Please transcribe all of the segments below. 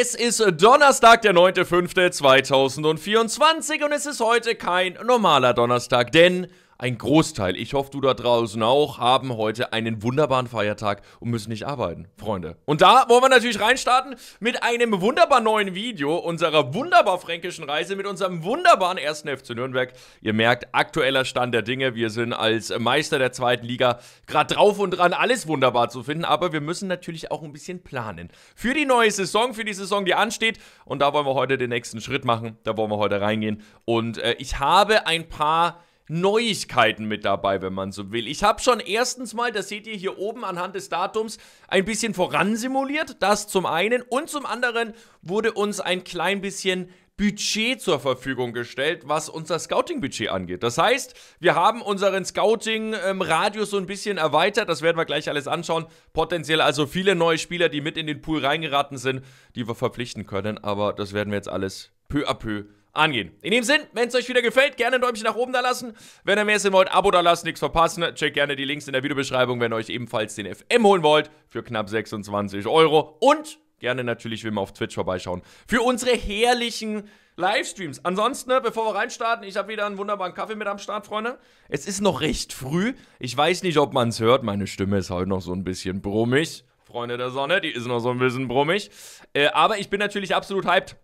Es ist Donnerstag, der 9.5.2024 und es ist heute kein normaler Donnerstag, denn ein Großteil, ich hoffe, du da draußen auch, haben heute einen wunderbaren Feiertag und müssen nicht arbeiten, Freunde. Und da wollen wir natürlich reinstarten mit einem wunderbar neuen Video unserer wunderbar fränkischen Reise mit unserem wunderbaren ersten FC Nürnberg. Ihr merkt, aktueller Stand der Dinge. Wir sind als Meister der zweiten Liga gerade drauf und dran, alles wunderbar zu finden. Aber wir müssen natürlich auch ein bisschen planen. Für die neue Saison, für die Saison, die ansteht. Und da wollen wir heute den nächsten Schritt machen. Da wollen wir heute reingehen. Und äh, ich habe ein paar Neuigkeiten mit dabei, wenn man so will. Ich habe schon erstens mal, das seht ihr hier oben anhand des Datums, ein bisschen voransimuliert. Das zum einen. Und zum anderen wurde uns ein klein bisschen Budget zur Verfügung gestellt, was unser Scouting-Budget angeht. Das heißt, wir haben unseren Scouting-Radius so ein bisschen erweitert. Das werden wir gleich alles anschauen. Potenziell also viele neue Spieler, die mit in den Pool reingeraten sind, die wir verpflichten können. Aber das werden wir jetzt alles peu à peu angehen. In dem Sinn, wenn es euch wieder gefällt, gerne ein Däumchen nach oben da lassen. Wenn ihr mehr sehen wollt, Abo da lassen, nichts verpassen. Checkt gerne die Links in der Videobeschreibung, wenn ihr euch ebenfalls den FM holen wollt für knapp 26 Euro. Und gerne natürlich wenn wir auf Twitch vorbeischauen für unsere herrlichen Livestreams. Ansonsten, ne, bevor wir reinstarten, ich habe wieder einen wunderbaren Kaffee mit am Start, Freunde. Es ist noch recht früh. Ich weiß nicht, ob man es hört. Meine Stimme ist heute noch so ein bisschen brummig. Freunde der Sonne, die ist noch so ein bisschen brummig. Äh, aber ich bin natürlich absolut hyped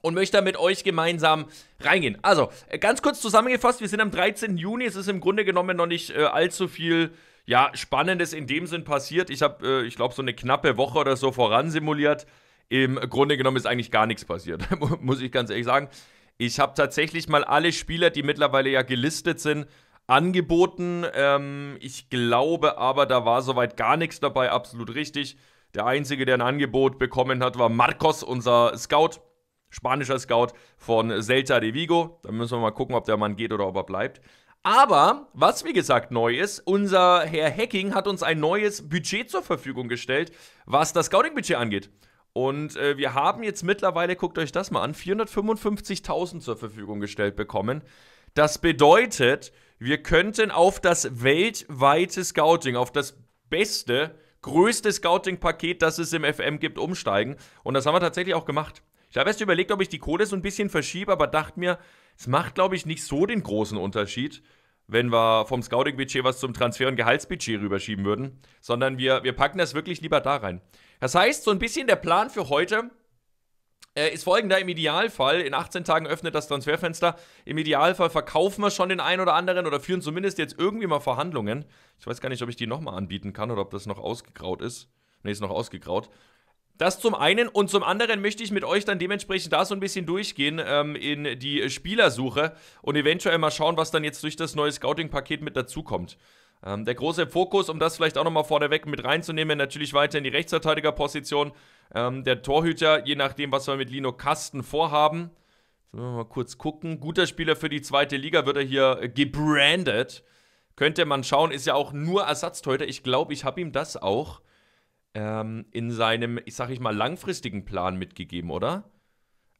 und möchte da mit euch gemeinsam reingehen. Also, äh, ganz kurz zusammengefasst, wir sind am 13. Juni, es ist im Grunde genommen noch nicht äh, allzu viel ja, Spannendes in dem Sinn passiert. Ich habe, äh, ich glaube, so eine knappe Woche oder so voransimuliert. Im Grunde genommen ist eigentlich gar nichts passiert, muss ich ganz ehrlich sagen. Ich habe tatsächlich mal alle Spieler, die mittlerweile ja gelistet sind, angeboten. Ähm, ich glaube aber, da war soweit gar nichts dabei, absolut richtig. Der Einzige, der ein Angebot bekommen hat, war Marcos, unser Scout spanischer Scout von Celta de Vigo. Da müssen wir mal gucken, ob der Mann geht oder ob er bleibt. Aber, was wie gesagt neu ist, unser Herr Hacking hat uns ein neues Budget zur Verfügung gestellt, was das Scouting-Budget angeht. Und äh, wir haben jetzt mittlerweile, guckt euch das mal an, 455.000 zur Verfügung gestellt bekommen. Das bedeutet, wir könnten auf das weltweite Scouting, auf das beste, größte Scouting-Paket, das es im FM gibt, umsteigen. Und das haben wir tatsächlich auch gemacht. Ich habe erst überlegt, ob ich die Kohle so ein bisschen verschiebe, aber dachte mir, es macht, glaube ich, nicht so den großen Unterschied, wenn wir vom Scouting-Budget was zum Transfer- und Gehaltsbudget rüberschieben würden, sondern wir, wir packen das wirklich lieber da rein. Das heißt, so ein bisschen der Plan für heute äh, ist folgender im Idealfall. In 18 Tagen öffnet das Transferfenster. Im Idealfall verkaufen wir schon den einen oder anderen oder führen zumindest jetzt irgendwie mal Verhandlungen. Ich weiß gar nicht, ob ich die nochmal anbieten kann oder ob das noch ausgegraut ist. Ne, ist noch ausgegraut. Das zum einen und zum anderen möchte ich mit euch dann dementsprechend da so ein bisschen durchgehen ähm, in die Spielersuche und eventuell mal schauen, was dann jetzt durch das neue Scouting-Paket mit dazukommt. Ähm, der große Fokus, um das vielleicht auch nochmal vorneweg mit reinzunehmen, natürlich weiter in die Rechtsverteidigerposition. Ähm, der Torhüter, je nachdem, was wir mit Lino Kasten vorhaben. wir mal kurz gucken. Guter Spieler für die zweite Liga wird er hier gebrandet. Könnte man schauen, ist ja auch nur Ersatztorhüter. Ich glaube, ich habe ihm das auch ähm, in seinem, ich sag ich mal, langfristigen Plan mitgegeben, oder?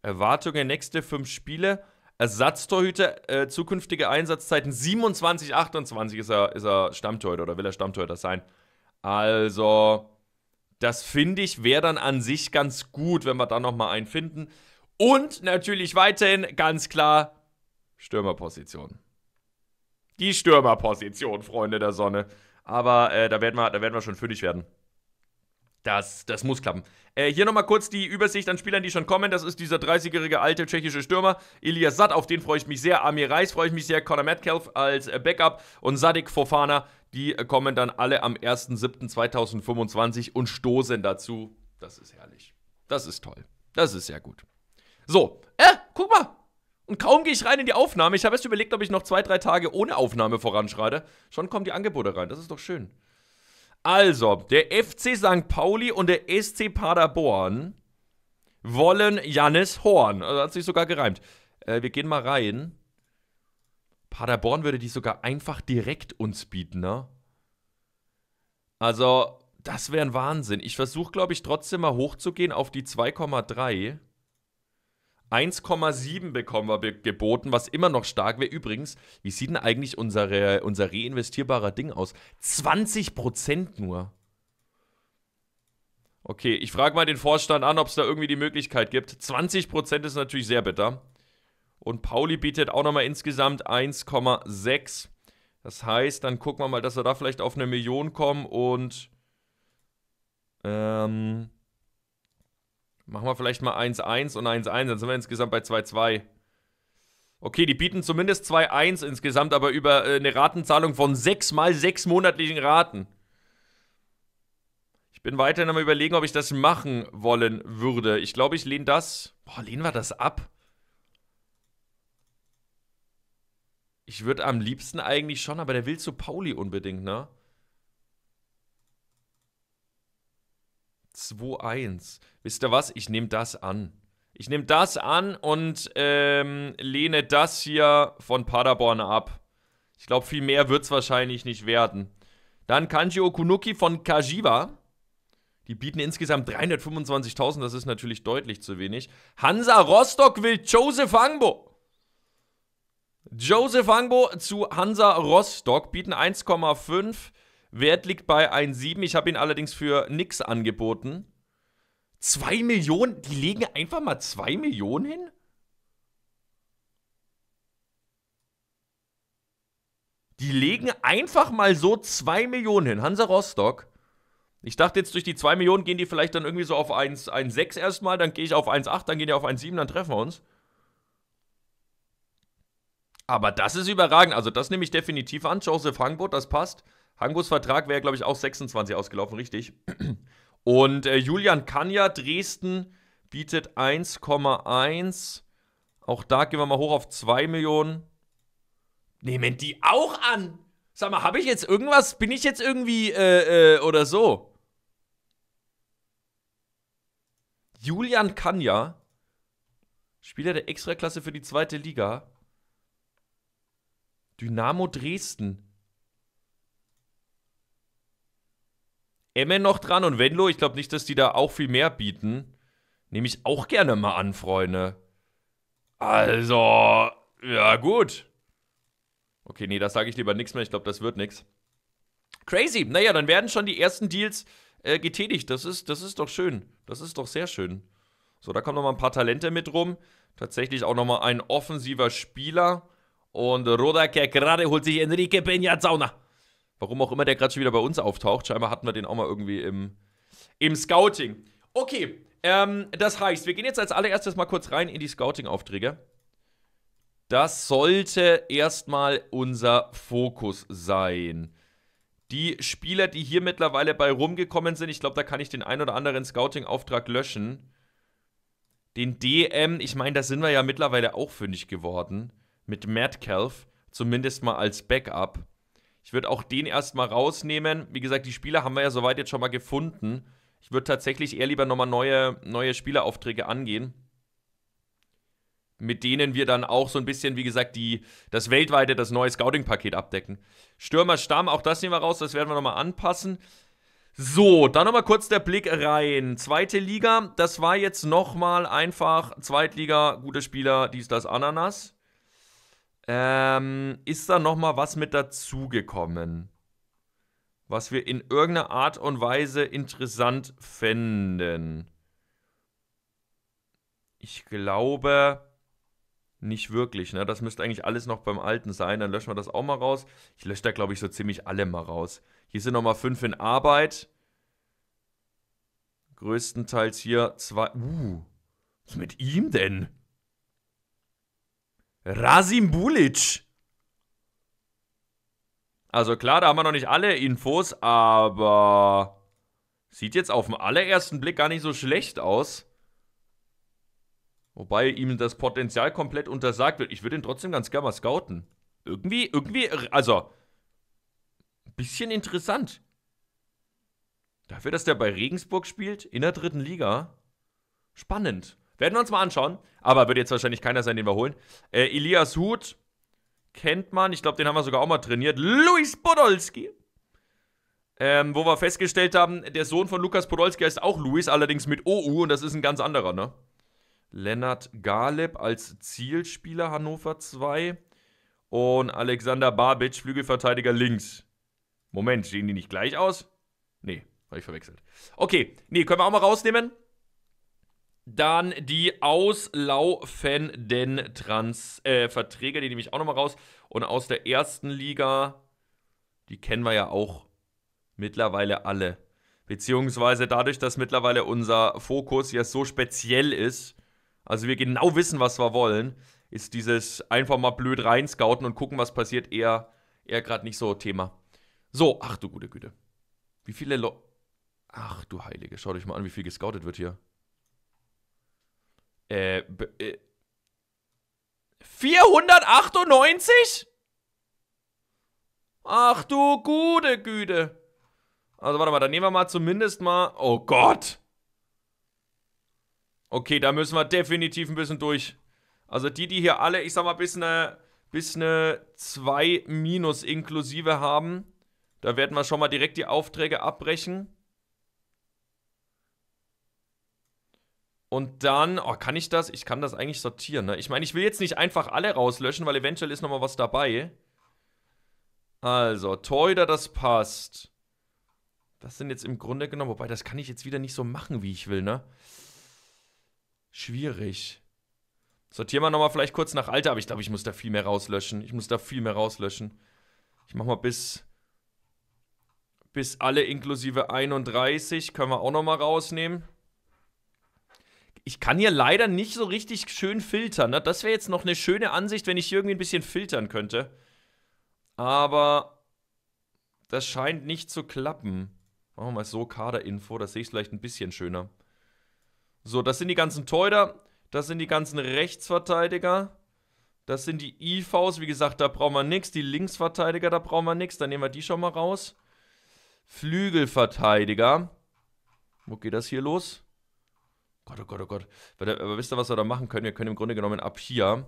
Erwartungen nächste fünf Spiele. Ersatztorhüter, äh, zukünftige Einsatzzeiten 27, 28 ist er, ist er Stammtorhüter oder will er Stammtorhüter sein. Also, das finde ich wäre dann an sich ganz gut, wenn wir da nochmal einen finden. Und natürlich weiterhin ganz klar Stürmerposition. Die Stürmerposition, Freunde der Sonne. Aber äh, da, werden wir, da werden wir schon fündig werden. Das, das muss klappen. Äh, hier nochmal kurz die Übersicht an Spielern, die schon kommen. Das ist dieser 30-jährige alte tschechische Stürmer. Elias Satt, auf den freue ich mich sehr. Amir Reis freue ich mich sehr. Conor Metcalf als äh, Backup. Und Sadik Fofana, die äh, kommen dann alle am 1.7.2025 und stoßen dazu. Das ist herrlich. Das ist toll. Das ist sehr gut. So, äh, guck mal. Und kaum gehe ich rein in die Aufnahme. Ich habe erst überlegt, ob ich noch zwei, drei Tage ohne Aufnahme voranschreite. Schon kommen die Angebote rein. Das ist doch schön. Also, der FC St. Pauli und der SC Paderborn wollen Jannis Horn. Also hat sich sogar gereimt. Äh, wir gehen mal rein. Paderborn würde die sogar einfach direkt uns bieten, ne? Also, das wäre ein Wahnsinn. Ich versuche, glaube ich, trotzdem mal hochzugehen auf die 2,3. 1,7 bekommen wir geboten, was immer noch stark wäre. Übrigens, wie sieht denn eigentlich unsere, unser reinvestierbarer Ding aus? 20% nur. Okay, ich frage mal den Vorstand an, ob es da irgendwie die Möglichkeit gibt. 20% ist natürlich sehr bitter. Und Pauli bietet auch nochmal insgesamt 1,6. Das heißt, dann gucken wir mal, dass wir da vielleicht auf eine Million kommen und ähm, Machen wir vielleicht mal 1-1 und 1-1, dann sind wir insgesamt bei 2-2. Okay, die bieten zumindest 2-1 insgesamt, aber über äh, eine Ratenzahlung von 6 mal 6 monatlichen Raten. Ich bin weiterhin am überlegen, ob ich das machen wollen würde. Ich glaube, ich lehne das... Boah, lehnen wir das ab? Ich würde am liebsten eigentlich schon, aber der will zu Pauli unbedingt, ne? 2-1. Wisst ihr was? Ich nehme das an. Ich nehme das an und ähm, lehne das hier von Paderborn ab. Ich glaube, viel mehr wird es wahrscheinlich nicht werden. Dann Kanji Okunuki von Kajiwa. Die bieten insgesamt 325.000, das ist natürlich deutlich zu wenig. Hansa Rostock will Joseph Angbo. Joseph Angbo zu Hansa Rostock bieten 1,5. Wert liegt bei 1,7. Ich habe ihn allerdings für nix angeboten. 2 Millionen? Die legen einfach mal 2 Millionen hin? Die legen einfach mal so 2 Millionen hin. Hansa Rostock. Ich dachte jetzt, durch die 2 Millionen gehen die vielleicht dann irgendwie so auf 1,6 erstmal, dann gehe ich auf 1,8, dann gehen die auf 1,7, dann treffen wir uns. Aber das ist überragend. Also, das nehme ich definitiv an. Joseph Hangboot, das passt. Hangos Vertrag wäre, glaube ich, auch 26 ausgelaufen, richtig. Und äh, Julian Kanya, Dresden, bietet 1,1. Auch da gehen wir mal hoch auf 2 Millionen. Nehmen die auch an? Sag mal, habe ich jetzt irgendwas? Bin ich jetzt irgendwie äh, äh, oder so? Julian Kanya, Spieler der Extraklasse für die zweite Liga. Dynamo Dresden. Emmen noch dran und Venlo. Ich glaube nicht, dass die da auch viel mehr bieten. Nehme ich auch gerne mal an, Freunde. Also, ja gut. Okay, nee, das sage ich lieber nichts mehr. Ich glaube, das wird nichts. Crazy. Naja, dann werden schon die ersten Deals äh, getätigt. Das ist, das ist doch schön. Das ist doch sehr schön. So, da kommen nochmal ein paar Talente mit rum. Tatsächlich auch nochmal ein offensiver Spieler. Und Rodaker gerade holt sich Enrique Peña Zauna. Warum auch immer der gerade schon wieder bei uns auftaucht. Scheinbar hatten wir den auch mal irgendwie im, im Scouting. Okay, ähm, das heißt, wir gehen jetzt als allererstes mal kurz rein in die Scouting-Aufträge. Das sollte erstmal unser Fokus sein. Die Spieler, die hier mittlerweile bei rumgekommen sind, ich glaube, da kann ich den ein oder anderen Scouting-Auftrag löschen. Den DM, ich meine, da sind wir ja mittlerweile auch fündig geworden. Mit Matt Calf, zumindest mal als Backup. Ich würde auch den erstmal rausnehmen. Wie gesagt, die Spieler haben wir ja soweit jetzt schon mal gefunden. Ich würde tatsächlich eher lieber nochmal neue, neue Spieleraufträge angehen. Mit denen wir dann auch so ein bisschen, wie gesagt, die, das weltweite, das neue Scouting-Paket abdecken. Stürmer Stamm, auch das nehmen wir raus, das werden wir nochmal anpassen. So, dann nochmal kurz der Blick rein. Zweite Liga, das war jetzt nochmal einfach Zweitliga, gute Spieler, dies, das, Ananas ähm, ist da noch mal was mit dazugekommen, was wir in irgendeiner Art und Weise interessant fänden. Ich glaube nicht wirklich. Ne? Das müsste eigentlich alles noch beim Alten sein. Dann löschen wir das auch mal raus. Ich lösche da, glaube ich, so ziemlich alle mal raus. Hier sind noch mal fünf in Arbeit. Größtenteils hier zwei. Uh, was ist mit ihm denn? Rasim Bulic. Also klar, da haben wir noch nicht alle Infos, aber sieht jetzt auf den allerersten Blick gar nicht so schlecht aus. Wobei ihm das Potenzial komplett untersagt wird. Ich würde ihn trotzdem ganz gerne mal scouten. Irgendwie, irgendwie, also, bisschen interessant. Dafür, dass der bei Regensburg spielt, in der dritten Liga. Spannend. Werden wir uns mal anschauen. Aber wird jetzt wahrscheinlich keiner sein, den wir holen. Äh, Elias Huth kennt man. Ich glaube, den haben wir sogar auch mal trainiert. Luis Podolski. Ähm, wo wir festgestellt haben, der Sohn von Lukas Podolski heißt auch Luis, allerdings mit OU und das ist ein ganz anderer, ne? Lennart Galeb als Zielspieler Hannover 2 und Alexander Babic, Flügelverteidiger links. Moment, sehen die nicht gleich aus? Nee, habe ich verwechselt. Okay, nee, können wir auch mal rausnehmen. Dann die auslaufenden Trans äh, Verträge, die nehme ich auch nochmal raus. Und aus der ersten Liga, die kennen wir ja auch mittlerweile alle. Beziehungsweise dadurch, dass mittlerweile unser Fokus ja so speziell ist, also wir genau wissen, was wir wollen, ist dieses einfach mal blöd reinscouten und gucken, was passiert, eher, eher gerade nicht so Thema. So, ach du gute Güte. Wie viele Leute. Ach du Heilige, schaut euch mal an, wie viel gescoutet wird hier. Äh, äh 498? Ach du gute Güte. Also warte mal, dann nehmen wir mal zumindest mal... Oh Gott. Okay, da müssen wir definitiv ein bisschen durch. Also die, die hier alle, ich sag mal, bis eine, bis eine 2 minus inklusive haben, da werden wir schon mal direkt die Aufträge abbrechen. Und dann, oh, kann ich das? Ich kann das eigentlich sortieren. Ne? Ich meine, ich will jetzt nicht einfach alle rauslöschen, weil eventuell ist noch mal was dabei. Also, Teuder, das passt. Das sind jetzt im Grunde genommen, wobei das kann ich jetzt wieder nicht so machen, wie ich will, ne? Schwierig. Sortieren wir nochmal vielleicht kurz nach Alter, aber ich glaube, ich muss da viel mehr rauslöschen. Ich muss da viel mehr rauslöschen. Ich mach mal bis. Bis alle inklusive 31 können wir auch nochmal rausnehmen ich kann hier leider nicht so richtig schön filtern. Ne? Das wäre jetzt noch eine schöne Ansicht, wenn ich hier irgendwie ein bisschen filtern könnte. Aber das scheint nicht zu klappen. Machen wir mal so Kaderinfo, das sehe ich vielleicht ein bisschen schöner. So, das sind die ganzen Teuter, das sind die ganzen Rechtsverteidiger, das sind die IVs, wie gesagt, da brauchen wir nichts. Die Linksverteidiger, da brauchen wir nichts, dann nehmen wir die schon mal raus. Flügelverteidiger. Wo geht das hier los? Gott, oh Gott, oh Gott. Aber wisst ihr, was wir da machen können? Wir können im Grunde genommen ab hier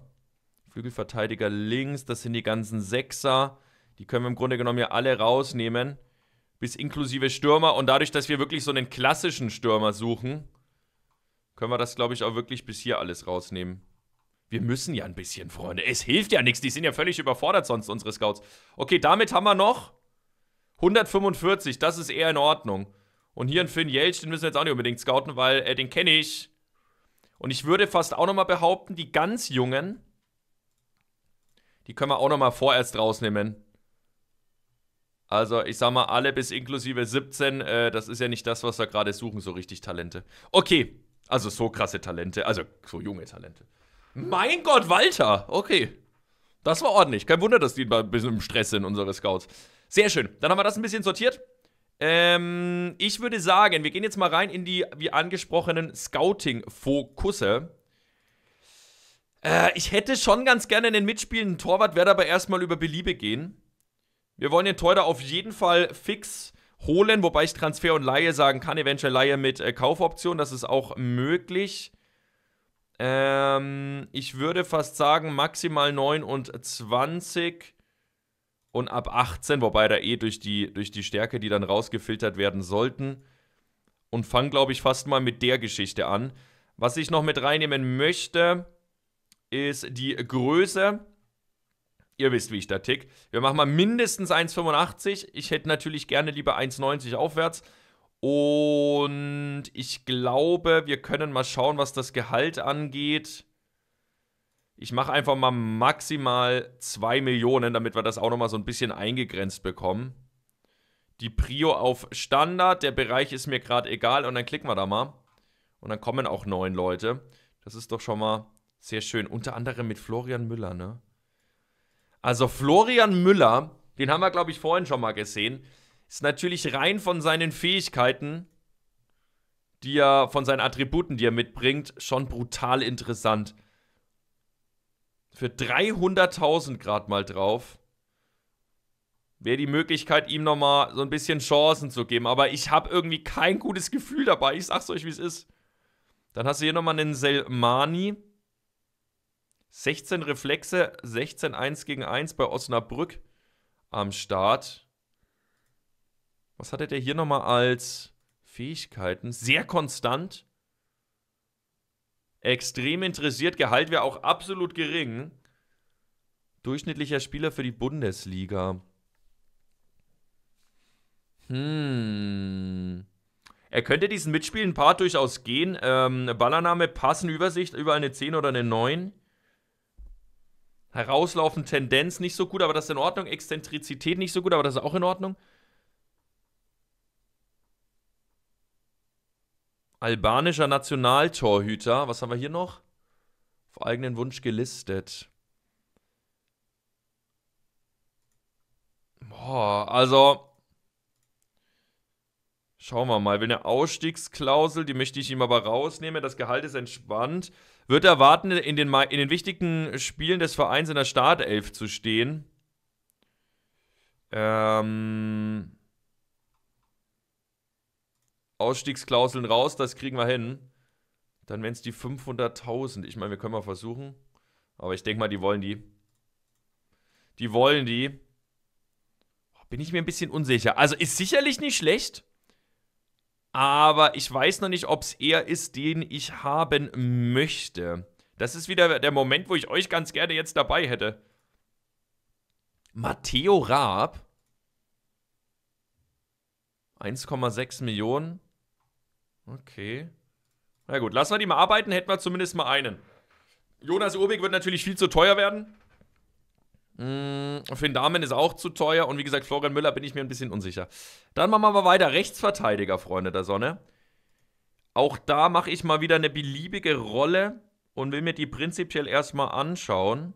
Flügelverteidiger links, das sind die ganzen Sechser. Die können wir im Grunde genommen ja alle rausnehmen, bis inklusive Stürmer. Und dadurch, dass wir wirklich so einen klassischen Stürmer suchen, können wir das, glaube ich, auch wirklich bis hier alles rausnehmen. Wir müssen ja ein bisschen, Freunde. Es hilft ja nichts. Die sind ja völlig überfordert sonst, unsere Scouts. Okay, damit haben wir noch 145. Das ist eher in Ordnung. Und hier ein Finn Jelch, den müssen wir jetzt auch nicht unbedingt scouten, weil äh, den kenne ich. Und ich würde fast auch nochmal behaupten, die ganz Jungen, die können wir auch nochmal vorerst rausnehmen. Also ich sag mal, alle bis inklusive 17, äh, das ist ja nicht das, was wir gerade suchen, so richtig Talente. Okay, also so krasse Talente, also so junge Talente. Mein Gott, Walter, okay. Das war ordentlich. Kein Wunder, dass die ein bisschen im Stress sind, unsere Scouts. Sehr schön. Dann haben wir das ein bisschen sortiert. Ähm, ich würde sagen, wir gehen jetzt mal rein in die, wie angesprochenen, Scouting-Fokusse. Äh, ich hätte schon ganz gerne einen mitspielenden Torwart, werde aber erstmal über Beliebe gehen. Wir wollen den Teurer auf jeden Fall fix holen, wobei ich Transfer und Laie sagen kann, eventuell Laie mit äh, Kaufoption, das ist auch möglich. Ähm, ich würde fast sagen, maximal 29 und ab 18, wobei da eh durch die, durch die Stärke, die dann rausgefiltert werden sollten. Und fange, glaube ich, fast mal mit der Geschichte an. Was ich noch mit reinnehmen möchte, ist die Größe. Ihr wisst, wie ich da tick. Wir machen mal mindestens 1,85. Ich hätte natürlich gerne lieber 1,90 aufwärts. Und ich glaube, wir können mal schauen, was das Gehalt angeht. Ich mache einfach mal maximal 2 Millionen, damit wir das auch nochmal so ein bisschen eingegrenzt bekommen. Die Prio auf Standard, der Bereich ist mir gerade egal und dann klicken wir da mal. Und dann kommen auch neun Leute. Das ist doch schon mal sehr schön. Unter anderem mit Florian Müller, ne? Also Florian Müller, den haben wir, glaube ich, vorhin schon mal gesehen, ist natürlich rein von seinen Fähigkeiten, die er, von seinen Attributen, die er mitbringt, schon brutal interessant für 300.000 Grad mal drauf. Wäre die Möglichkeit, ihm nochmal so ein bisschen Chancen zu geben. Aber ich habe irgendwie kein gutes Gefühl dabei. Ich sag's euch, wie es ist. Dann hast du hier nochmal einen Selmani. 16 Reflexe, 16 1 gegen 1 bei Osnabrück am Start. Was hatte der hier nochmal als Fähigkeiten? Sehr konstant extrem interessiert. Gehalt wäre auch absolut gering. Durchschnittlicher Spieler für die Bundesliga. Hm. Er könnte diesen mitspielenden Part durchaus gehen. Ähm, Ballername, passen, Übersicht, über eine 10 oder eine 9. Herauslaufen, Tendenz nicht so gut, aber das ist in Ordnung. Exzentrizität nicht so gut, aber das ist auch in Ordnung. Albanischer Nationaltorhüter. Was haben wir hier noch? Auf eigenen Wunsch gelistet. Boah, also. Schauen wir mal. Will eine Ausstiegsklausel, die möchte ich ihm aber rausnehmen. Das Gehalt ist entspannt. Wird erwarten, in den, in den wichtigen Spielen des Vereins in der Startelf zu stehen. Ähm. Ausstiegsklauseln raus, das kriegen wir hin. Dann wären es die 500.000. Ich meine, wir können mal versuchen. Aber ich denke mal, die wollen die. Die wollen die. Oh, bin ich mir ein bisschen unsicher. Also ist sicherlich nicht schlecht. Aber ich weiß noch nicht, ob es er ist, den ich haben möchte. Das ist wieder der Moment, wo ich euch ganz gerne jetzt dabei hätte. Matteo Raab. 1,6 Millionen. Okay. Na gut, lassen wir die mal arbeiten, hätten wir zumindest mal einen. Jonas Urbig wird natürlich viel zu teuer werden. Mmh, Finn Damen ist auch zu teuer. Und wie gesagt, Florian Müller bin ich mir ein bisschen unsicher. Dann machen wir mal weiter. Rechtsverteidiger, Freunde der Sonne. Auch da mache ich mal wieder eine beliebige Rolle und will mir die prinzipiell erstmal anschauen.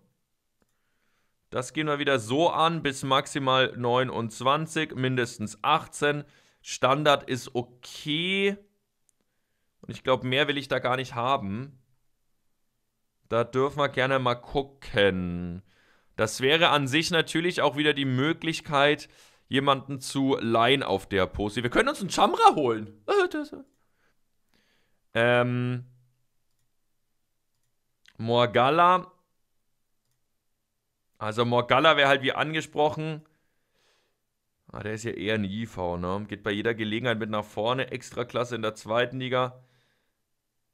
Das gehen wir wieder so an, bis maximal 29, mindestens 18. Standard ist okay. Und ich glaube, mehr will ich da gar nicht haben. Da dürfen wir gerne mal gucken. Das wäre an sich natürlich auch wieder die Möglichkeit, jemanden zu leihen auf der Posi. Wir können uns einen Chamra holen. ähm. Morgalla. Also Morgalla wäre halt wie angesprochen. Ah, der ist ja eher ein IV, ne? Geht bei jeder Gelegenheit mit nach vorne. Extraklasse in der zweiten Liga.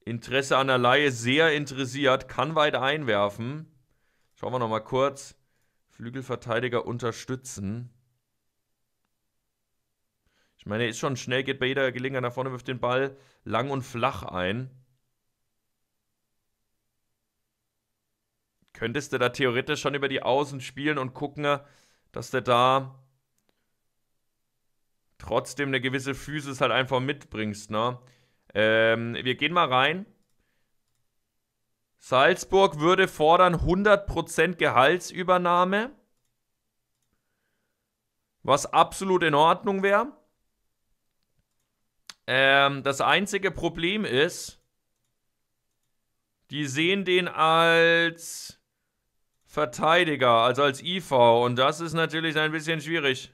Interesse an der Laie sehr interessiert, kann weit einwerfen. Schauen wir nochmal kurz. Flügelverteidiger unterstützen. Ich meine, er ist schon schnell, geht bei jeder Gelegenheit nach vorne, wirft den Ball lang und flach ein. Könntest du da theoretisch schon über die Außen spielen und gucken, dass der da trotzdem eine gewisse Physis halt einfach mitbringst, ne? Ähm, wir gehen mal rein. Salzburg würde fordern 100% Gehaltsübernahme, was absolut in Ordnung wäre. Ähm, das einzige Problem ist, die sehen den als Verteidiger, also als IV und das ist natürlich ein bisschen schwierig.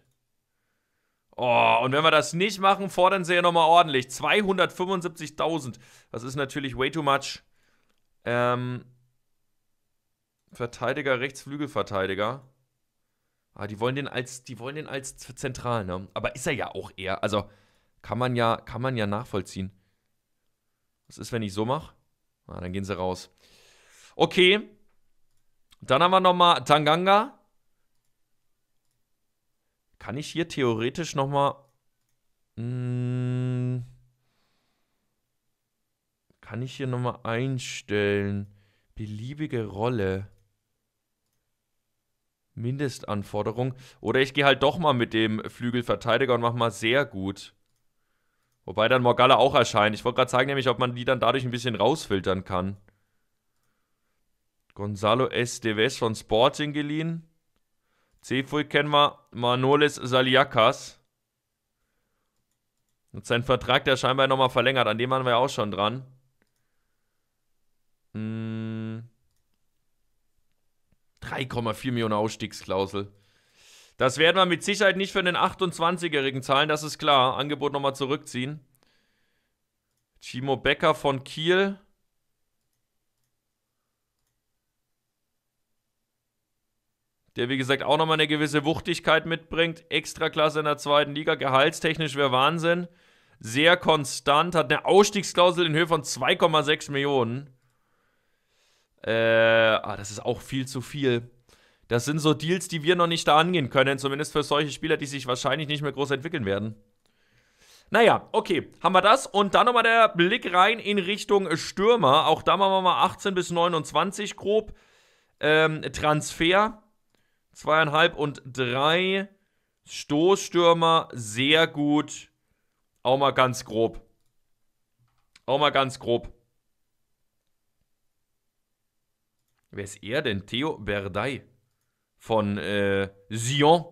Oh, und wenn wir das nicht machen, fordern sie ja nochmal ordentlich. 275.000. Das ist natürlich way too much. Ähm, Verteidiger, Rechtsflügelverteidiger. Ah, die wollen den als, die wollen den als zentral, ne? Aber ist er ja auch eher. Also kann man ja, kann man ja nachvollziehen. Was ist, wenn ich so mache? Ah, dann gehen sie raus. Okay. Dann haben wir nochmal Tanganga. Kann ich hier theoretisch nochmal. Mm, hm, kann ich hier nochmal einstellen? Beliebige Rolle. Mindestanforderung. Oder ich gehe halt doch mal mit dem Flügelverteidiger und mache mal sehr gut. Wobei dann Morgalla auch erscheint. Ich wollte gerade zeigen, nämlich, ob man die dann dadurch ein bisschen rausfiltern kann. Gonzalo Esteves von Sporting geliehen. Sefui kennen wir. Manolis Saliakas. Und sein Vertrag, der scheinbar nochmal verlängert. An dem waren wir ja auch schon dran. Hm. 3,4 Millionen Ausstiegsklausel. Das werden wir mit Sicherheit nicht für den 28-Jährigen zahlen, das ist klar. Angebot nochmal zurückziehen. Chimo Becker von Kiel. der wie gesagt auch nochmal eine gewisse Wuchtigkeit mitbringt. Extraklasse in der zweiten Liga, gehaltstechnisch wäre Wahnsinn. Sehr konstant, hat eine Ausstiegsklausel in Höhe von 2,6 Millionen. Äh, ah, das ist auch viel zu viel. Das sind so Deals, die wir noch nicht da angehen können, zumindest für solche Spieler, die sich wahrscheinlich nicht mehr groß entwickeln werden. Naja, okay, haben wir das. Und dann nochmal der Blick rein in Richtung Stürmer. Auch da machen wir mal 18 bis 29 grob. Ähm, Transfer zweieinhalb und drei Stoßstürmer sehr gut. Auch mal ganz grob. Auch mal ganz grob. Wer ist er denn? Theo Berdei von äh, Sion.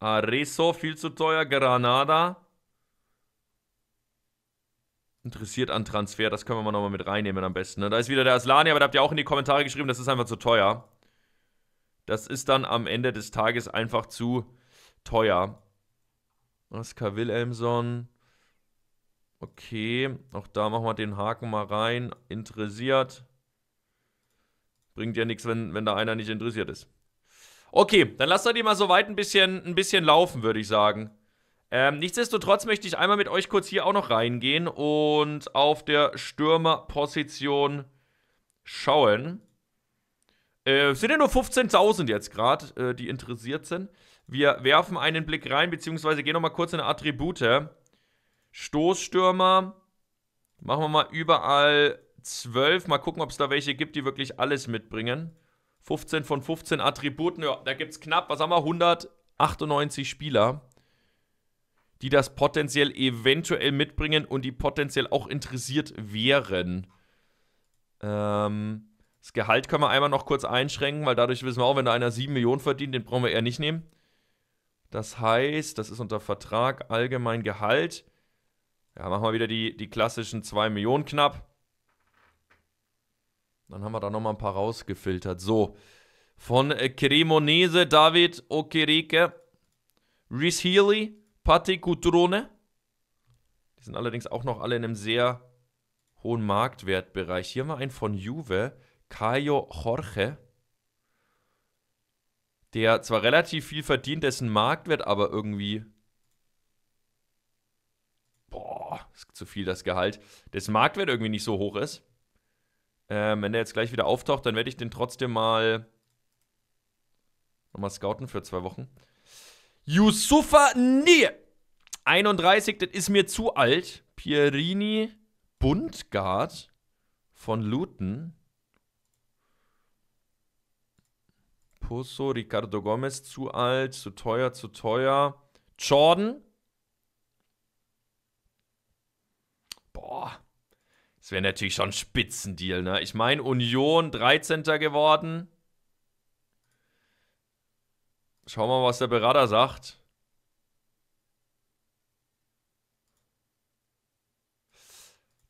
Arezzo, viel zu teuer. Granada. Interessiert an Transfer, das können wir mal nochmal mit reinnehmen am besten. Ne? Da ist wieder der Aslani, aber da habt ihr auch in die Kommentare geschrieben, das ist einfach zu teuer. Das ist dann am Ende des Tages einfach zu teuer. Oscar Wilhelmson. Okay, auch da machen wir den Haken mal rein. Interessiert. Bringt ja nichts, wenn, wenn da einer nicht interessiert ist. Okay, dann lasst euch mal so weit ein bisschen, ein bisschen laufen, würde ich sagen. Ähm, nichtsdestotrotz möchte ich einmal mit euch kurz hier auch noch reingehen und auf der Stürmerposition schauen. Äh, sind ja nur 15.000 jetzt gerade, äh, die interessiert sind. Wir werfen einen Blick rein, beziehungsweise gehen nochmal kurz in Attribute. Stoßstürmer. Machen wir mal überall 12. Mal gucken, ob es da welche gibt, die wirklich alles mitbringen. 15 von 15 Attributen. Ja, da gibt es knapp, was haben wir, 198 Spieler, die das potenziell eventuell mitbringen und die potenziell auch interessiert wären. Ähm, das Gehalt können wir einmal noch kurz einschränken, weil dadurch wissen wir auch, wenn da einer 7 Millionen verdient, den brauchen wir eher nicht nehmen. Das heißt, das ist unter Vertrag allgemein Gehalt. Ja, machen wir wieder die, die klassischen 2 Millionen knapp. Dann haben wir da nochmal ein paar rausgefiltert. So, von äh, Cremonese David Okereke, Rhys Healy, Patti Cutrone. Die sind allerdings auch noch alle in einem sehr hohen Marktwertbereich. Hier haben wir einen von Juve. Caio Jorge, der zwar relativ viel verdient, dessen Marktwert aber irgendwie. Boah, ist zu viel das Gehalt. Dessen Marktwert irgendwie nicht so hoch ist. Ähm, wenn der jetzt gleich wieder auftaucht, dann werde ich den trotzdem mal. Nochmal scouten für zwei Wochen. Yusufa Nie! 31, das ist mir zu alt. Pierini Buntgard von Luton. Poso, Ricardo Gomez zu alt, zu teuer, zu teuer. Jordan. Boah. Das wäre natürlich schon ein Spitzendeal, ne? Ich meine, Union 13. geworden. Schauen wir mal, was der Berater sagt.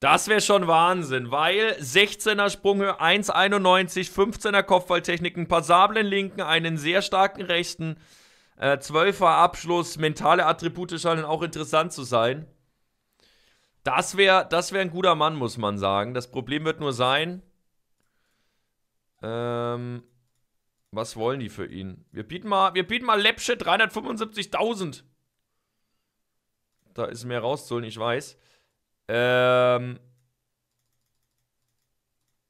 Das wäre schon Wahnsinn, weil 16er Sprunghöhe, 1,91, 15er Kopfballtechnik, einen passablen linken, einen sehr starken rechten, äh, 12er Abschluss, mentale Attribute scheinen auch interessant zu sein. Das wäre das wär ein guter Mann, muss man sagen. Das Problem wird nur sein, ähm, was wollen die für ihn? Wir bieten mal, wir bieten mal Lepsche 375.000. Da ist mehr rauszuholen, ich weiß. Ähm,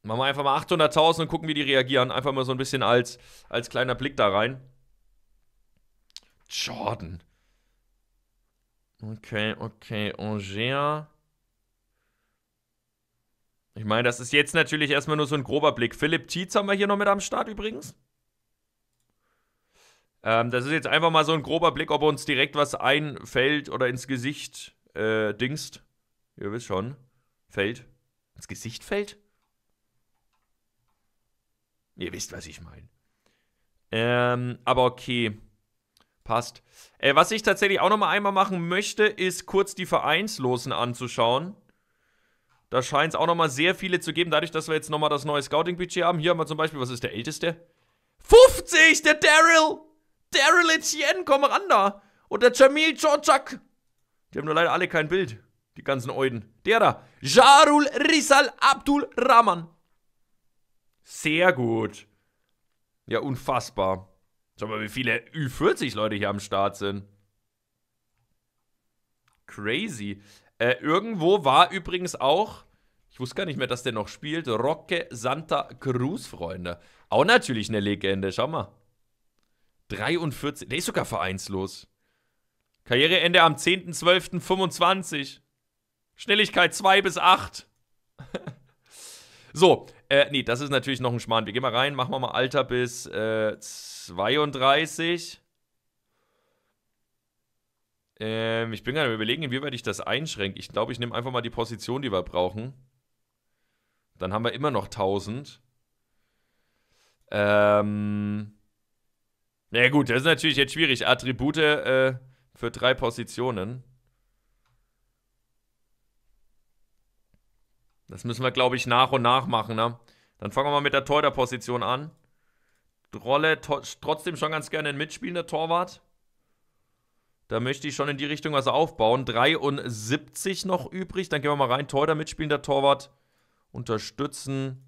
machen wir einfach mal 800.000 und gucken, wie die reagieren. Einfach mal so ein bisschen als, als kleiner Blick da rein. Jordan. Okay, okay, Angers. Ich meine, das ist jetzt natürlich erstmal nur so ein grober Blick. Philipp Tietz haben wir hier noch mit am Start übrigens. Ähm, das ist jetzt einfach mal so ein grober Blick, ob uns direkt was einfällt oder ins Gesicht äh, dingst. Ihr wisst schon. Fällt. Ins Gesicht fällt? Ihr wisst, was ich meine. Ähm, aber okay. Passt. Äh, was ich tatsächlich auch nochmal einmal machen möchte, ist kurz die Vereinslosen anzuschauen. Da scheint es auch nochmal sehr viele zu geben, dadurch, dass wir jetzt nochmal das neue Scouting-Budget haben. Hier haben wir zum Beispiel, was ist der älteste? 50, der Daryl! Daryl Etienne, komm ran da! Und der Jamil Chorchak! Die haben nur leider alle kein Bild. Die ganzen Euden. Der da. Jarul Risal Abdul Rahman. Sehr gut. Ja, unfassbar. Schau mal, wie viele Ü40 Leute hier am Start sind. Crazy. Äh, irgendwo war übrigens auch, ich wusste gar nicht mehr, dass der noch spielt, Roque Santa Cruz, Freunde. Auch natürlich eine Legende, schau mal. 43, der ist sogar vereinslos. Karriereende am 10.12.25. Schnelligkeit 2 bis 8. so, äh, nee, das ist natürlich noch ein Schmarrn. Wir gehen mal rein, machen wir mal Alter bis äh, 32. Ähm, ich bin gerade überlegen, inwieweit ich das einschränke. Ich glaube, ich nehme einfach mal die Position, die wir brauchen. Dann haben wir immer noch 1000. Ähm. Na naja, gut, das ist natürlich jetzt schwierig. Attribute äh, für drei Positionen. Das müssen wir, glaube ich, nach und nach machen. Ne? Dann fangen wir mal mit der Torhüter-Position an. Rolle to trotzdem schon ganz gerne ein mitspielender Torwart. Da möchte ich schon in die Richtung was aufbauen. 73 noch übrig. Dann gehen wir mal rein. Torhüter, mitspielender Torwart. Unterstützen.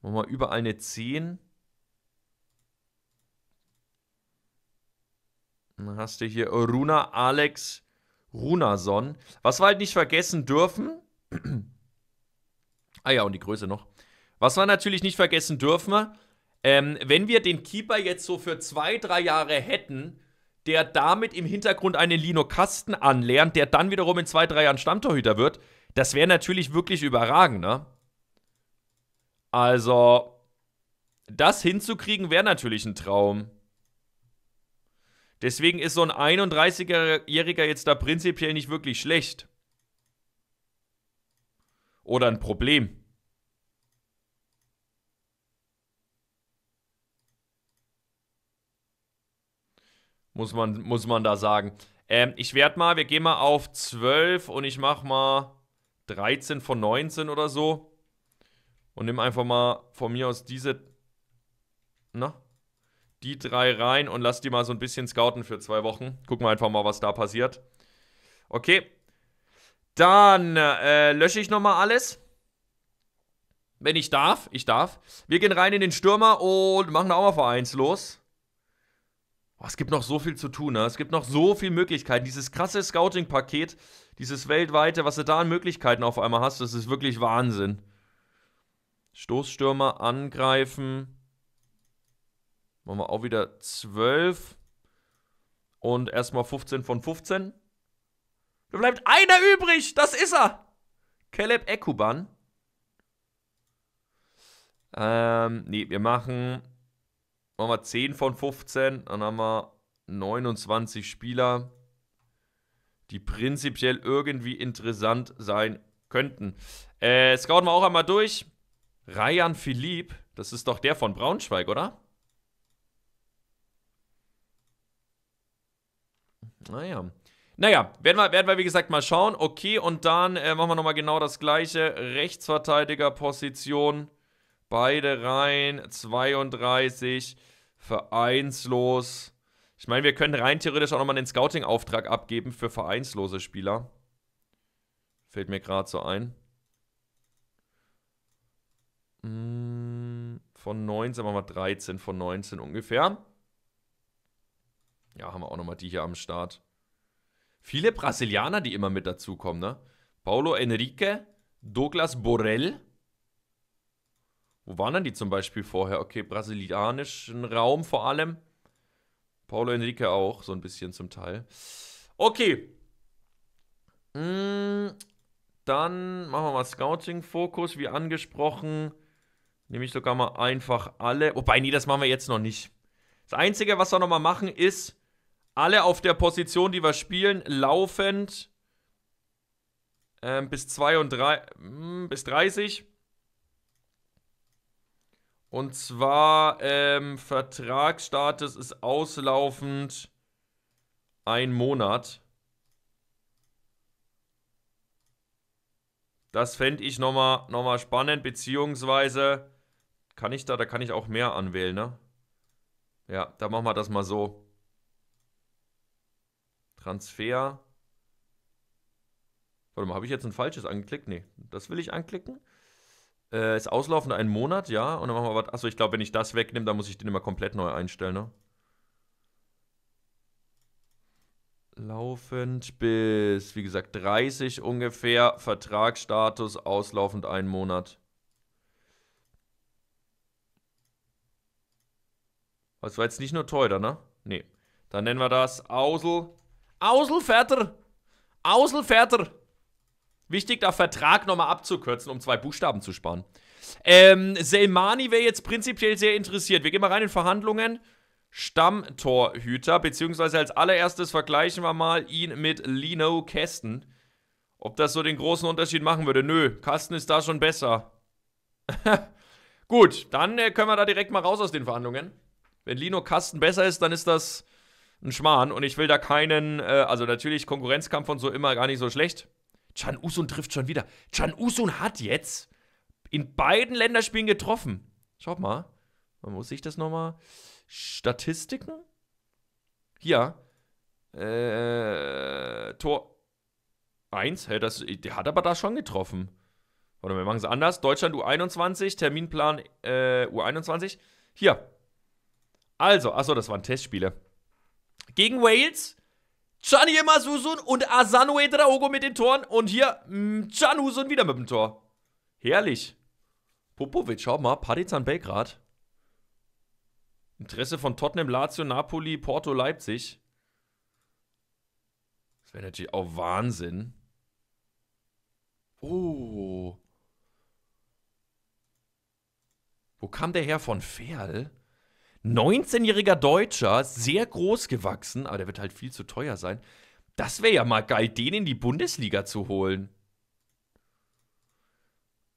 Machen wir überall eine 10. Dann hast du hier Runa Alex Runason. Was wir halt nicht vergessen dürfen, Ah ja, und die Größe noch. Was wir natürlich nicht vergessen dürfen, ähm, wenn wir den Keeper jetzt so für zwei, drei Jahre hätten, der damit im Hintergrund einen Lino Kasten anlernt, der dann wiederum in zwei, drei Jahren Stammtorhüter wird, das wäre natürlich wirklich überragend, ne? Also, das hinzukriegen wäre natürlich ein Traum. Deswegen ist so ein 31-Jähriger jetzt da prinzipiell nicht wirklich schlecht oder ein Problem. Muss man, muss man da sagen. Ähm, ich werde mal, wir gehen mal auf 12 und ich mache mal 13 von 19 oder so. Und nehme einfach mal von mir aus diese, na, die drei rein und lass die mal so ein bisschen scouten für zwei Wochen. Gucken wir einfach mal, was da passiert. Okay, dann äh, lösche ich nochmal alles. Wenn ich darf, ich darf. Wir gehen rein in den Stürmer und machen da auch mal vereinslos. Oh, es gibt noch so viel zu tun, ne? Es gibt noch so viele Möglichkeiten. Dieses krasse Scouting-Paket, dieses weltweite, was du da an Möglichkeiten auf einmal hast, das ist wirklich Wahnsinn. Stoßstürmer angreifen. Machen wir auch wieder 12. Und erstmal 15 von 15. Da bleibt einer übrig. Das ist er. Caleb Ekuban. Ähm, nee, wir machen. Machen wir 10 von 15. Dann haben wir 29 Spieler, die prinzipiell irgendwie interessant sein könnten. Äh, scouten wir auch einmal durch. Ryan Philipp, das ist doch der von Braunschweig, oder? Naja. Naja, werden wir, werden wir wie gesagt mal schauen. Okay, und dann äh, machen wir nochmal genau das gleiche. Rechtsverteidigerposition. Beide rein. 32. Vereinslos. Ich meine, wir können rein theoretisch auch nochmal einen Scouting-Auftrag abgeben für vereinslose Spieler. Fällt mir gerade so ein. Hm, von 19 machen wir 13 von 19 ungefähr. Ja, haben wir auch nochmal die hier am Start. Viele Brasilianer, die immer mit dazukommen, ne? Paulo Henrique, Douglas Borrell. Wo waren denn die zum Beispiel vorher? Okay, brasilianischen Raum vor allem. Paulo Henrique auch, so ein bisschen zum Teil. Okay. Hm, dann machen wir mal Scouting-Fokus, wie angesprochen. Nehme ich sogar mal einfach alle. Wobei, nee, das machen wir jetzt noch nicht. Das Einzige, was wir nochmal machen, ist, alle auf der Position, die wir spielen, laufend ähm, bis 2 und 3, mm, hm, bis 30. Und zwar ähm, Vertragsstatus ist auslaufend ein Monat. Das fände ich nochmal noch mal spannend, beziehungsweise kann ich da, da kann ich auch mehr anwählen, ne? Ja, da machen wir das mal so. Transfer. Warte mal, habe ich jetzt ein falsches angeklickt? Nee, das will ich anklicken. Äh, ist auslaufend einen Monat, ja. Und dann machen wir was. Achso, ich glaube, wenn ich das wegnehme, dann muss ich den immer komplett neu einstellen, ne? Laufend bis, wie gesagt, 30 ungefähr. Vertragsstatus, auslaufend einen Monat. Das war jetzt nicht nur teurer, ne? Nee. Dann nennen wir das Ausl Auselferter. Auselferter. Wichtig, da Vertrag nochmal abzukürzen, um zwei Buchstaben zu sparen. Ähm, Selmani wäre jetzt prinzipiell sehr interessiert. Wir gehen mal rein in Verhandlungen. Stammtorhüter, beziehungsweise als allererstes vergleichen wir mal ihn mit Lino Kästen. Ob das so den großen Unterschied machen würde? Nö, Kasten ist da schon besser. Gut, dann äh, können wir da direkt mal raus aus den Verhandlungen. Wenn Lino Kasten besser ist, dann ist das ein Schmarrn und ich will da keinen, äh, also natürlich Konkurrenzkampf und so immer gar nicht so schlecht. Chan Usun trifft schon wieder. Chan Usun hat jetzt in beiden Länderspielen getroffen. Schaut mal, man muss sich das nochmal. Statistiken? Hier. Äh, Tor 1, hey, das, der hat aber da schon getroffen. Warte, wir machen es anders. Deutschland U21, Terminplan äh, U21. Hier. Also, achso, das waren Testspiele gegen Wales. Chani Emasusun und Asanue Draogo mit den Toren. Und hier Chan mm, Husun wieder mit dem Tor. Herrlich. Popovic, schau mal, Partizan Belgrad. Interesse von Tottenham, Lazio, Napoli, Porto, Leipzig. Das wäre natürlich auch Wahnsinn. Oh. Wo kam der her von Ferl? 19-jähriger Deutscher, sehr groß gewachsen, aber der wird halt viel zu teuer sein. Das wäre ja mal geil, den in die Bundesliga zu holen.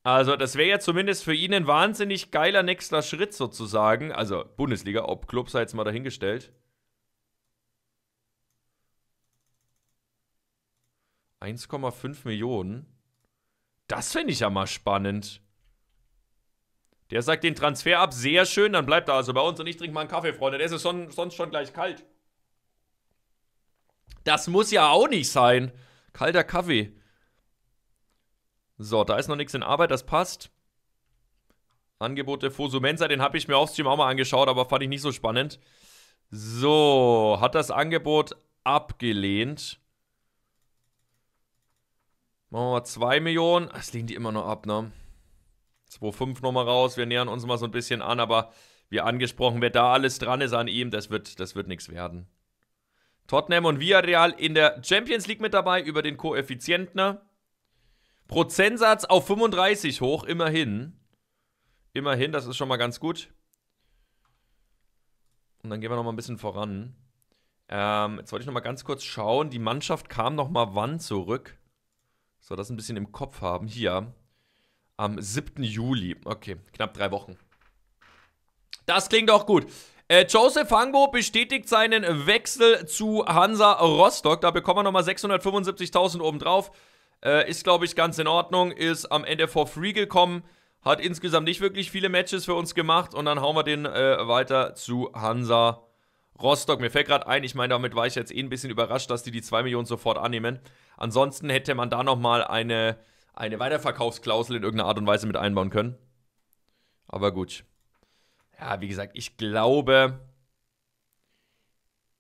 Also, das wäre ja zumindest für ihn ein wahnsinnig geiler nächster Schritt sozusagen. Also, Bundesliga, ob Club sei jetzt mal dahingestellt. 1,5 Millionen. Das finde ich ja mal spannend. Der sagt den Transfer ab, sehr schön, dann bleibt er also bei uns und ich trinke mal einen Kaffee, Freunde. Der ist schon, sonst schon gleich kalt. Das muss ja auch nicht sein. Kalter Kaffee. So, da ist noch nichts in Arbeit, das passt. Angebote der Fosumensa, den habe ich mir auf Stream auch mal angeschaut, aber fand ich nicht so spannend. So, hat das Angebot abgelehnt. Machen wir mal 2 Millionen. Es lehnen die immer noch ab, ne? 2,5 nochmal raus. Wir nähern uns mal so ein bisschen an, aber wie angesprochen, wer da alles dran ist an ihm, das wird, das wird nichts werden. Tottenham und Villarreal in der Champions League mit dabei über den Koeffizienten. Prozentsatz auf 35 hoch, immerhin. Immerhin, das ist schon mal ganz gut. Und dann gehen wir noch mal ein bisschen voran. Ähm, jetzt wollte ich noch mal ganz kurz schauen. Die Mannschaft kam noch mal wann zurück? So, das ein bisschen im Kopf haben. Hier, am 7. Juli. Okay, knapp drei Wochen. Das klingt auch gut. Äh, Joseph Hango bestätigt seinen Wechsel zu Hansa Rostock. Da bekommen wir nochmal 675.000 obendrauf. Äh, ist, glaube ich, ganz in Ordnung. Ist am Ende for free gekommen. Hat insgesamt nicht wirklich viele Matches für uns gemacht. Und dann hauen wir den äh, weiter zu Hansa Rostock. Mir fällt gerade ein, ich meine, damit war ich jetzt eh ein bisschen überrascht, dass die die 2 Millionen sofort annehmen. Ansonsten hätte man da nochmal eine eine Weiterverkaufsklausel in irgendeiner Art und Weise mit einbauen können. Aber gut. Ja, wie gesagt, ich glaube,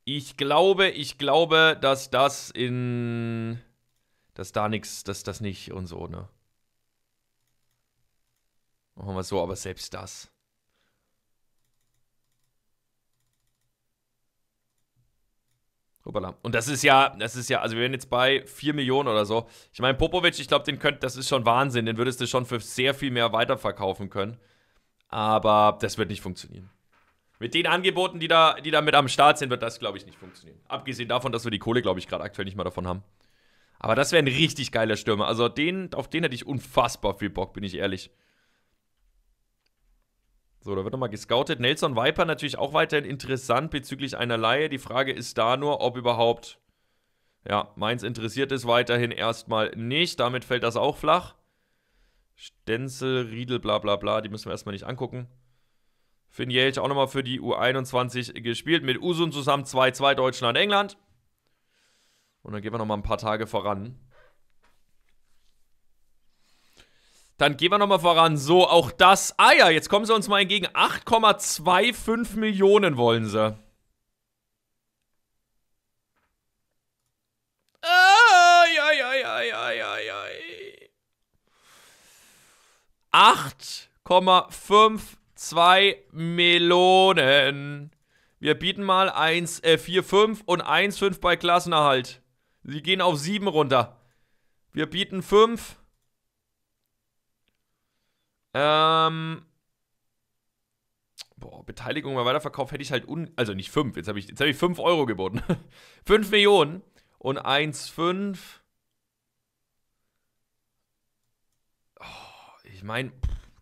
ich glaube, ich glaube, dass das in. Dass da nichts, dass das nicht und so, ne? Machen wir so, aber selbst das. Hoppala. Und das ist ja, das ist ja, also wir wären jetzt bei 4 Millionen oder so. Ich meine, Popovic, ich glaube, den könnt, das ist schon Wahnsinn. Den würdest du schon für sehr viel mehr weiterverkaufen können. Aber das wird nicht funktionieren. Mit den Angeboten, die da, die da mit am Start sind, wird das, glaube ich, nicht funktionieren. Abgesehen davon, dass wir die Kohle, glaube ich, gerade aktuell nicht mal davon haben. Aber das wäre ein richtig geiler Stürmer. Also den, auf den hätte ich unfassbar viel Bock, bin ich ehrlich. So, da wird nochmal gescoutet. Nelson Viper natürlich auch weiterhin interessant bezüglich einer Laie. Die Frage ist da nur, ob überhaupt. Ja, Mainz interessiert es weiterhin erstmal nicht. Damit fällt das auch flach. Stenzel, Riedel, bla bla bla, die müssen wir erstmal nicht angucken. Finn Jelch auch nochmal für die U21 gespielt. Mit Usun zusammen 2-2 Deutschland-England. Und dann gehen wir nochmal ein paar Tage voran. Dann gehen wir nochmal voran. So, auch das. Ah ja, jetzt kommen sie uns mal entgegen. 8,25 Millionen wollen sie. Ai, ai, ai, ai, ai, ai, ai. 8,52 Millionen. Wir bieten mal 1, äh, 4, 5 und 1,5 bei Klassenerhalt. Sie gehen auf 7 runter. Wir bieten 5. Ähm, boah, Beteiligung bei Weiterverkauf hätte ich halt un. Also nicht 5, jetzt habe ich, jetzt hab 5 Euro geboten. 5 Millionen und 1,5. Oh, ich meine,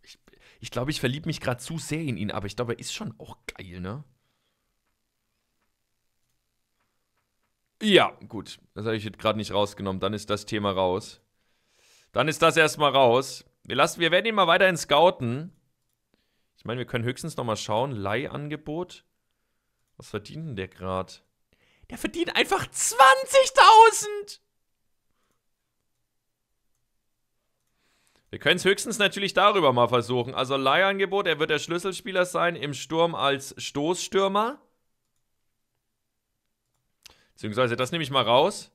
ich, ich glaube, ich verliebe mich gerade zu sehr in ihn, aber ich glaube, er ist schon auch geil, ne? Ja, gut. Das habe ich jetzt gerade nicht rausgenommen. Dann ist das Thema raus. Dann ist das erstmal raus. Wir, lassen, wir werden ihn mal weiterhin scouten. Ich meine, wir können höchstens nochmal schauen. Leihangebot. Was verdient denn der gerade? Der verdient einfach 20.000! Wir können es höchstens natürlich darüber mal versuchen. Also Leihangebot, er wird der Schlüsselspieler sein im Sturm als Stoßstürmer. Beziehungsweise das nehme ich mal raus.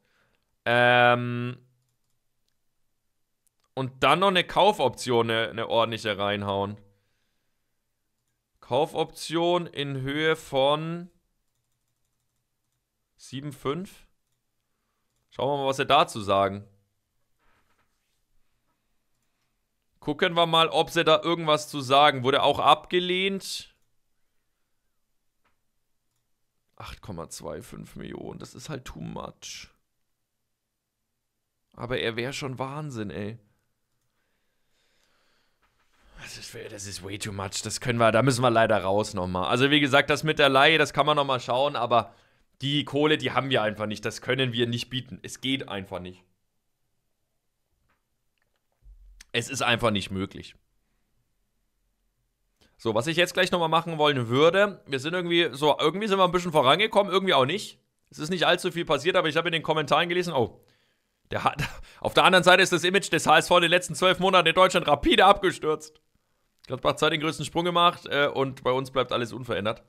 Ähm, und dann noch eine Kaufoption, eine, eine ordentliche reinhauen. Kaufoption in Höhe von 7,5. Schauen wir mal, was er dazu sagen. Gucken wir mal, ob sie da irgendwas zu sagen. Wurde auch abgelehnt. 8,25 Millionen, das ist halt too much. Aber er wäre schon Wahnsinn, ey das, das ist way too much. Das können wir, da müssen wir leider raus nochmal. Also wie gesagt, das mit der Laie, das kann man nochmal schauen, aber die Kohle, die haben wir einfach nicht. Das können wir nicht bieten. Es geht einfach nicht. Es ist einfach nicht möglich. So, was ich jetzt gleich nochmal machen wollen würde, wir sind irgendwie, so, irgendwie sind wir ein bisschen vorangekommen, irgendwie auch nicht. Es ist nicht allzu viel passiert, aber ich habe in den Kommentaren gelesen, oh, der, hat, auf der anderen Seite ist das Image des HSV in den letzten zwölf Monaten in Deutschland rapide abgestürzt. Gladbach 2 den größten Sprung gemacht äh, und bei uns bleibt alles unverändert.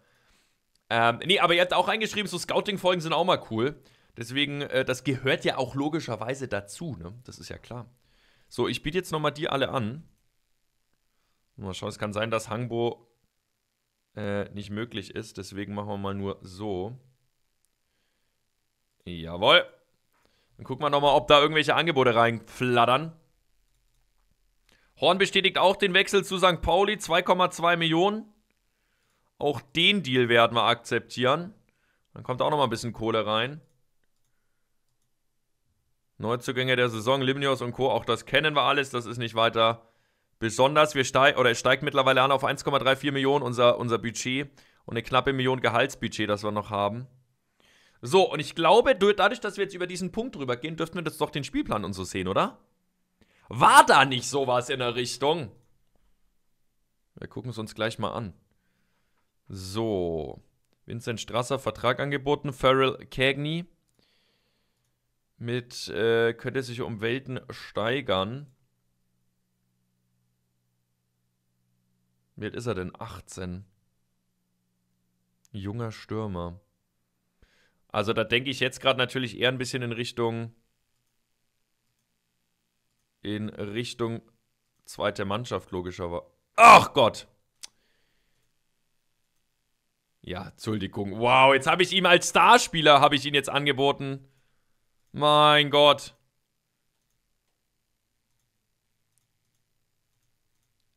Ähm, nee, aber ihr habt auch eingeschrieben, so Scouting-Folgen sind auch mal cool. Deswegen, äh, das gehört ja auch logischerweise dazu, ne? Das ist ja klar. So, ich biete jetzt nochmal die alle an. Mal schauen, es kann sein, dass Hangbo äh, nicht möglich ist. Deswegen machen wir mal nur so. Jawohl. Dann gucken wir nochmal, ob da irgendwelche Angebote reinflattern. Horn bestätigt auch den Wechsel zu St. Pauli, 2,2 Millionen. Auch den Deal werden wir akzeptieren. Dann kommt auch nochmal ein bisschen Kohle rein. Neuzugänge der Saison, Limnios und Co. Auch das kennen wir alles. Das ist nicht weiter besonders. Wir steig, oder es steigt mittlerweile an auf 1,34 Millionen unser, unser Budget und eine knappe Million Gehaltsbudget, das wir noch haben. So, und ich glaube, dadurch, dass wir jetzt über diesen Punkt drüber gehen, dürften wir das doch den Spielplan und so sehen, oder? War da nicht sowas in der Richtung? Wir gucken es uns gleich mal an. So. Vincent Strasser, Vertrag angeboten. Farrell Cagney. Mit, äh, könnte sich um Welten steigern. Wie alt ist er denn? 18. Junger Stürmer. Also da denke ich jetzt gerade natürlich eher ein bisschen in Richtung in Richtung zweite Mannschaft, logischerweise. Ach Gott! Ja, Entschuldigung. Wow, jetzt habe ich ihm als Starspieler, habe ich ihn jetzt angeboten. Mein Gott.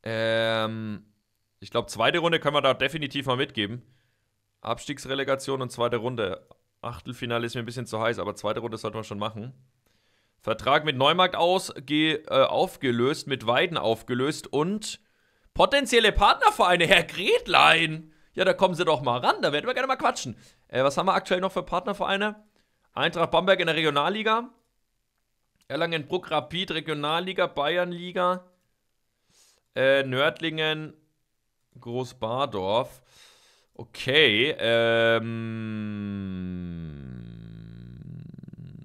Ähm, ich glaube, zweite Runde können wir da definitiv mal mitgeben. Abstiegsrelegation und zweite Runde. Achtelfinale ist mir ein bisschen zu heiß, aber zweite Runde sollten wir schon machen. Vertrag mit Neumarkt ausge, äh, aufgelöst, mit Weiden aufgelöst und potenzielle Partnervereine, Herr Gretlein. Ja, da kommen Sie doch mal ran, da werden wir gerne mal quatschen. Äh, was haben wir aktuell noch für Partnervereine? Eintracht Bamberg in der Regionalliga. Erlangenbruck Rapid Regionalliga, Bayernliga. Äh, Nördlingen, Großbadorf. Okay, ähm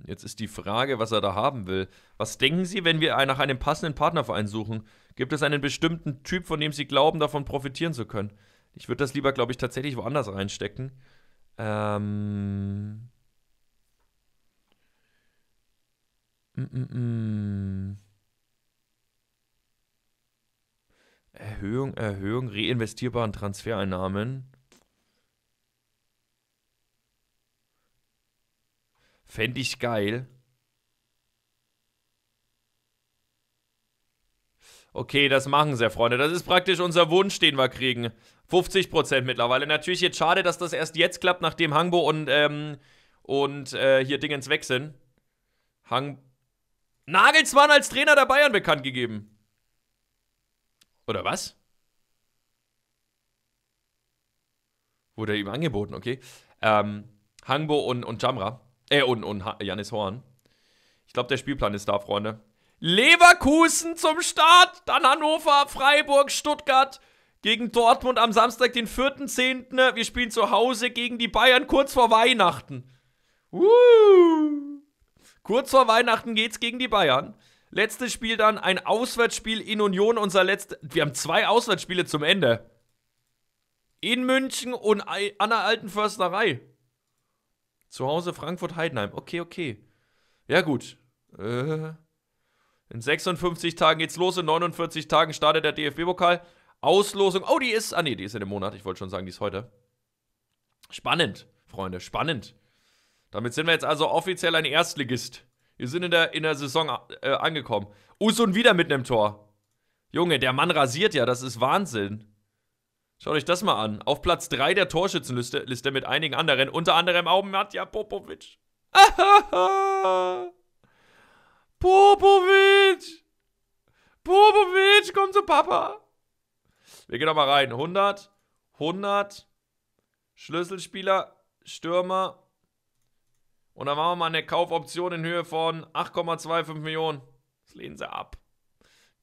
Jetzt ist die Frage, was er da haben will. Was denken Sie, wenn wir nach einem passenden Partnerverein suchen? Gibt es einen bestimmten Typ, von dem Sie glauben, davon profitieren zu können? Ich würde das lieber, glaube ich, tatsächlich woanders reinstecken. Ähm. Mm -mm. -mm. Erhöhung, Erhöhung reinvestierbaren Transfereinnahmen. Fände ich geil. Okay, das machen sie, Freunde. Das ist praktisch unser Wunsch, den wir kriegen. 50% mittlerweile. Natürlich jetzt schade, dass das erst jetzt klappt, nachdem Hangbo und, ähm, und äh, hier Dingens weg sind. Hang... Nagelsmann als Trainer der Bayern bekannt gegeben. Oder was? Wurde ihm angeboten, okay. Ähm, Hangbo und, und Jamra. Äh, und, und Janis Horn. Ich glaube, der Spielplan ist da, Freunde. Leverkusen zum Start, dann Hannover, Freiburg, Stuttgart gegen Dortmund am Samstag, den 4.10. Wir spielen zu Hause gegen die Bayern kurz vor Weihnachten. Uh. Kurz vor Weihnachten geht's gegen die Bayern. Letztes Spiel dann ein Auswärtsspiel in Union, unser letztes. Wir haben zwei Auswärtsspiele zum Ende. In München und an der alten Försterei. Zu Hause Frankfurt-Heidenheim. Okay, okay. Ja, gut. Äh, in 56 Tagen geht's los. In 49 Tagen startet der DFB-Pokal. Auslosung. Oh, die ist. Ah, nee, die ist in dem Monat. Ich wollte schon sagen, die ist heute. Spannend, Freunde. Spannend. Damit sind wir jetzt also offiziell ein Erstligist. Wir sind in der, in der Saison äh, angekommen. Usun wieder mit einem Tor. Junge, der Mann rasiert ja. Das ist Wahnsinn. Schaut euch das mal an. Auf Platz 3 der Torschützenliste Liste mit einigen anderen, unter anderem auch Matja Popovic. Popovic! Popovic, komm zu Papa! Wir gehen nochmal rein. 100, 100, Schlüsselspieler, Stürmer. Und dann machen wir mal eine Kaufoption in Höhe von 8,25 Millionen. Das lehnen sie ab.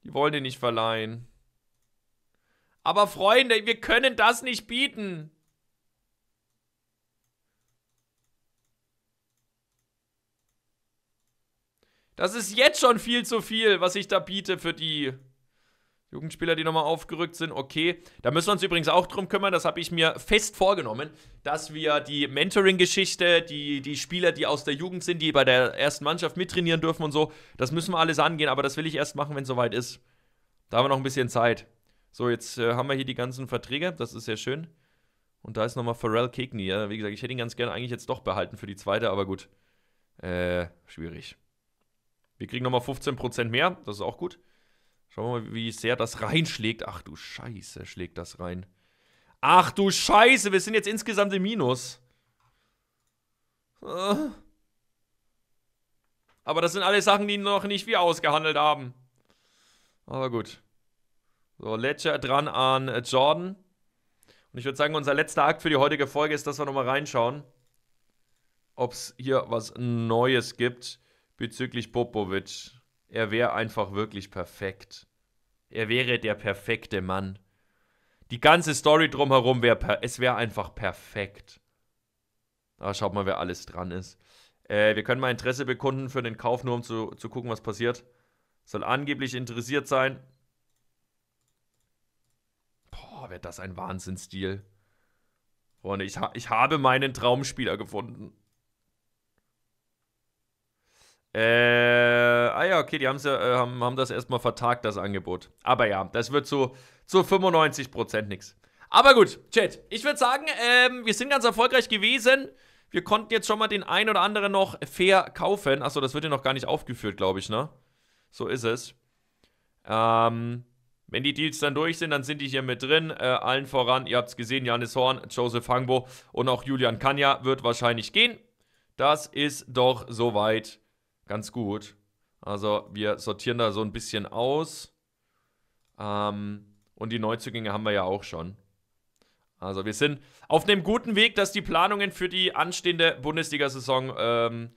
Die wollen den nicht verleihen. Aber Freunde, wir können das nicht bieten. Das ist jetzt schon viel zu viel, was ich da biete für die Jugendspieler, die nochmal aufgerückt sind. Okay, da müssen wir uns übrigens auch drum kümmern. Das habe ich mir fest vorgenommen, dass wir die Mentoring-Geschichte, die, die Spieler, die aus der Jugend sind, die bei der ersten Mannschaft mittrainieren dürfen und so, das müssen wir alles angehen. Aber das will ich erst machen, wenn es soweit ist. Da haben wir noch ein bisschen Zeit. So, jetzt äh, haben wir hier die ganzen Verträge, das ist sehr schön. Und da ist nochmal Pharrell Kegney. Ja. Wie gesagt, ich hätte ihn ganz gerne eigentlich jetzt doch behalten für die zweite, aber gut. Äh, schwierig. Wir kriegen nochmal 15% mehr, das ist auch gut. Schauen wir mal, wie sehr das reinschlägt. Ach du Scheiße, schlägt das rein. Ach du Scheiße, wir sind jetzt insgesamt im Minus. Ah. Aber das sind alle Sachen, die noch nicht wir ausgehandelt haben. Aber gut. So, Ledger dran an äh, Jordan. Und ich würde sagen, unser letzter Akt für die heutige Folge ist, dass wir nochmal reinschauen, ob es hier was Neues gibt bezüglich Popovic. Er wäre einfach wirklich perfekt. Er wäre der perfekte Mann. Die ganze Story drumherum wäre es wäre einfach perfekt. Aber ah, schaut mal, wer alles dran ist. Äh, wir können mal Interesse bekunden für den Kauf, nur um zu, zu gucken, was passiert. Soll angeblich interessiert sein. Boah, wird das ein Wahnsinnsdeal. Freunde, oh, ich, ha ich habe meinen Traumspieler gefunden. Äh, ah ja, okay, die ja, äh, haben, haben das erstmal vertagt, das Angebot. Aber ja, das wird so zu 95% nichts. Aber gut, Chat, ich würde sagen, ähm, wir sind ganz erfolgreich gewesen. Wir konnten jetzt schon mal den ein oder anderen noch verkaufen. Achso, das wird ja noch gar nicht aufgeführt, glaube ich, ne? So ist es. Ähm, wenn die Deals dann durch sind, dann sind die hier mit drin. Äh, allen voran, ihr habt es gesehen, Janis Horn, Joseph Hangbo und auch Julian Kanya wird wahrscheinlich gehen. Das ist doch soweit ganz gut. Also wir sortieren da so ein bisschen aus. Ähm, und die Neuzugänge haben wir ja auch schon. Also wir sind auf einem guten Weg, dass die Planungen für die anstehende Bundesliga-Saison ähm,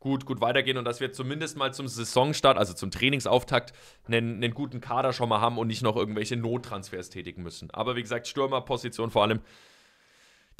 gut, gut weitergehen und dass wir zumindest mal zum Saisonstart, also zum Trainingsauftakt, einen, einen guten Kader schon mal haben und nicht noch irgendwelche Nottransfers tätigen müssen. Aber wie gesagt, Stürmerposition vor allem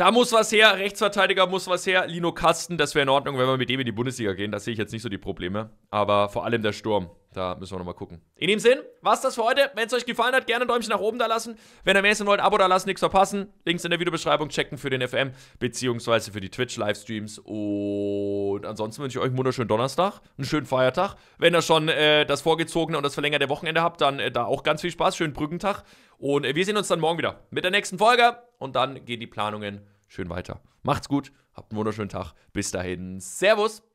da muss was her, Rechtsverteidiger muss was her, Lino Kasten, das wäre in Ordnung, wenn wir mit dem in die Bundesliga gehen. Da sehe ich jetzt nicht so die Probleme. Aber vor allem der Sturm, da müssen wir nochmal gucken. In dem Sinn, was das für heute. Wenn es euch gefallen hat, gerne ein Däumchen nach oben da lassen. Wenn ihr mehr sehen wollt, Abo da lassen, nichts verpassen. Links in der Videobeschreibung checken für den FM, beziehungsweise für die Twitch-Livestreams. Und ansonsten wünsche ich euch einen wunderschönen Donnerstag, einen schönen Feiertag. Wenn ihr schon äh, das vorgezogene und das verlängerte Wochenende habt, dann äh, da auch ganz viel Spaß. Schönen Brückentag. Und äh, wir sehen uns dann morgen wieder mit der nächsten Folge. Und dann gehen die Planungen schön weiter. Macht's gut, habt einen wunderschönen Tag. Bis dahin. Servus.